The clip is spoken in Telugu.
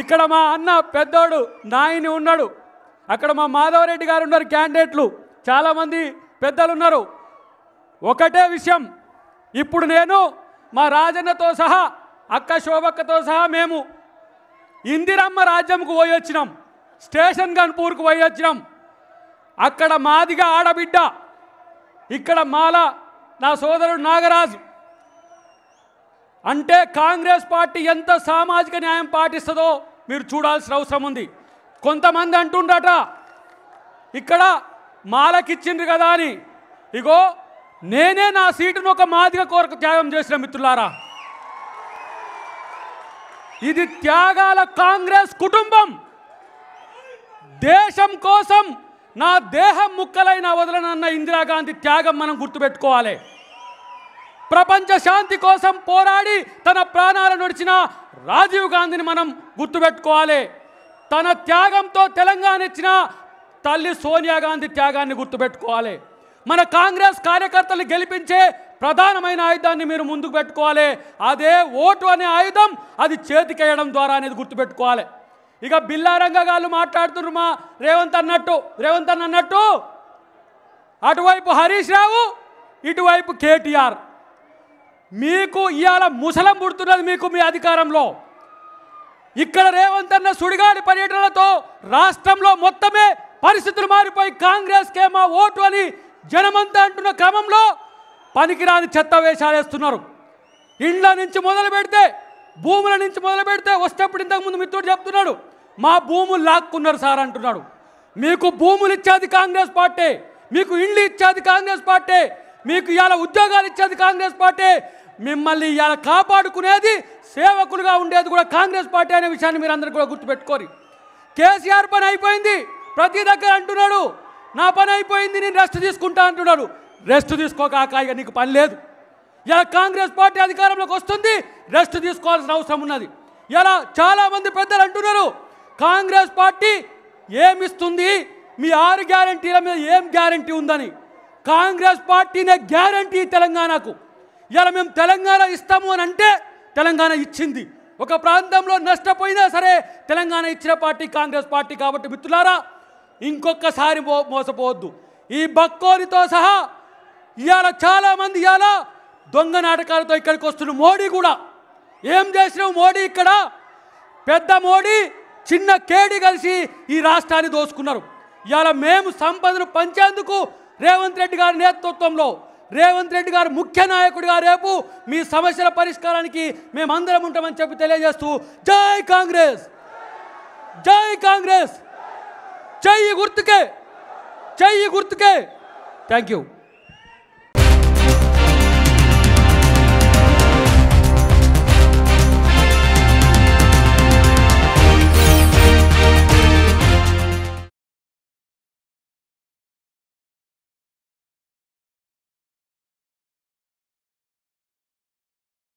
ఇక్కడ మా అన్న పెద్దోడు నాయని ఉన్నాడు అక్కడ మా మాధవరెడ్డి గారు ఉన్నారు క్యాండిడేట్లు చాలామంది పెద్దలు ఉన్నారు ఒకటే విషయం ఇప్పుడు నేను మా రాజన్నతో సహా అక్క శోభక్కతో సహా మేము ఇందిరమ్మ రాజ్యంకు పోయి వచ్చినాం స్టేషన్ గన్పూర్కు పోయి వచ్చినాం అక్కడ మాదిగా ఆడబిడ్డ ఇక్కడ మాల నా సోదరుడు నాగరాజు అంటే కాంగ్రెస్ పార్టీ ఎంత సామాజిక న్యాయం పాటిస్తుందో మీరు చూడాల్సిన అవసరం ఉంది కొంతమంది అంటుండట ఇక్కడ మాలకిచ్చిండ్రు కదా అని ఇగో నేనే నా సీటును ఒక మాదిగ కోరక త్యాగం చేసిన మిత్రులారా ఇది త్యాగాల కాంగ్రెస్ కుటుంబం దేశం కోసం నా దేహం ముక్కలైన వదలనన్న ఇందిరాగాంధీ త్యాగం మనం గుర్తుపెట్టుకోవాలి ప్రపంచ శాంతి కోసం పోరాడి తన ప్రాణాలు నడిచిన రాజీవ్ గాంధీని మనం గుర్తుపెట్టుకోవాలి తన త్యాగంతో తెలంగాణ ఇచ్చిన తల్లి సోనియా గాంధీ త్యాగాన్ని గుర్తుపెట్టుకోవాలి మన కాంగ్రెస్ కార్యకర్తలు గెలిపించే ప్రధానమైన ఆయుధాన్ని మీరు ముందుకు పెట్టుకోవాలి అదే ఓటు అనే ఆయుధం అది చేతికేయడం ద్వారా అనేది గుర్తుపెట్టుకోవాలి ఇక బిల్లారంగ గారు మాట్లాడుతున్నారు మా రేవంత్ అన్నట్టు రేవంత్ అన్నట్టు అటువైపు హరీష్ రావు ఇటువైపు కేటీఆర్ మీకు ఇవాళ ముసలం పుడుతున్నది మీకు మీ అధికారంలో ఇక్కడ రేవంత్ అన్న సుడిగాడి పర్యటనలతో రాష్ట్రంలో మొత్తమే పరిస్థితులు మారిపోయి కాంగ్రెస్ మా ఓటు అని జనమంతా అంటున్న క్రమంలో పనికిరాని చెత్త వేశాలేస్తున్నారు ఇండ్ల నుంచి మొదలు పెడితే భూముల నుంచి మొదలు పెడితే వస్తేప్పుడు ఇంతకుముందు మిత్రుడు చెప్తున్నాడు మా భూములు లాక్కున్నారు సార్ అంటున్నాడు మీకు భూములు ఇచ్చేది కాంగ్రెస్ పార్టీ మీకు ఇండ్లు ఇచ్చేది కాంగ్రెస్ పార్టీ మీకు ఇవాళ ఉద్యోగాలు ఇచ్చేది కాంగ్రెస్ పార్టీ మిమ్మల్ని ఇవాళ కాపాడుకునేది సేవకులుగా ఉండేది కూడా కాంగ్రెస్ పార్టీ అనే విషయాన్ని మీరు అందరూ కూడా గుర్తుపెట్టుకోరు కేసీఆర్ పని అయిపోయింది ప్రతి దగ్గర అంటున్నాడు నా పని అయిపోయింది నేను రెస్ట్ తీసుకుంటా అంటున్నాడు రెస్ట్ తీసుకోక ఇక నీకు పని లేదు ఇలా కాంగ్రెస్ పార్టీ అధికారంలోకి వస్తుంది రెస్ట్ తీసుకోవాల్సిన అవసరం ఉన్నది ఇలా చాలామంది పెద్దలు అంటున్నారు కాంగ్రెస్ పార్టీ ఏమిస్తుంది మీ ఆరు గ్యారంటీల మీద ఏం గ్యారంటీ ఉందని కాంగ్రెస్ పార్టీనే గ్యారంటీ తెలంగాణకు ఇలా మేము తెలంగాణ ఇస్తాము అని అంటే తెలంగాణ ఇచ్చింది ఒక ప్రాంతంలో నష్టపోయినా సరే తెలంగాణ ఇచ్చిన పార్టీ కాంగ్రెస్ పార్టీ కాబట్టి మిత్రులారా ఇంకొకసారి మోసపోవద్దు ఈ బక్కోరితో సహా ఇవాళ చాలామంది ఇవాళ దొంగ నాటకాలతో ఇక్కడికి వస్తున్న మోడీ కూడా ఏం చేసినావు మోడీ ఇక్కడ పెద్ద మోడీ చిన్న కేడి కలిసి ఈ రాష్ట్రాన్ని దోసుకున్నారు ఇవాళ మేము సంపదను పంచేందుకు రేవంత్ రెడ్డి గారి నేతృత్వంలో రేవంత్ రెడ్డి గారు ముఖ్య నాయకుడిగా రేపు మీ సమస్యల పరిష్కారానికి మేమందరం ఉంటామని చెప్పి తెలియజేస్తూ జై కాంగ్రెస్ జై కాంగ్రెస్ చెయ్యి గుర్తుకే చెయ్యి గుర్తుకే థ్యాంక్ యూ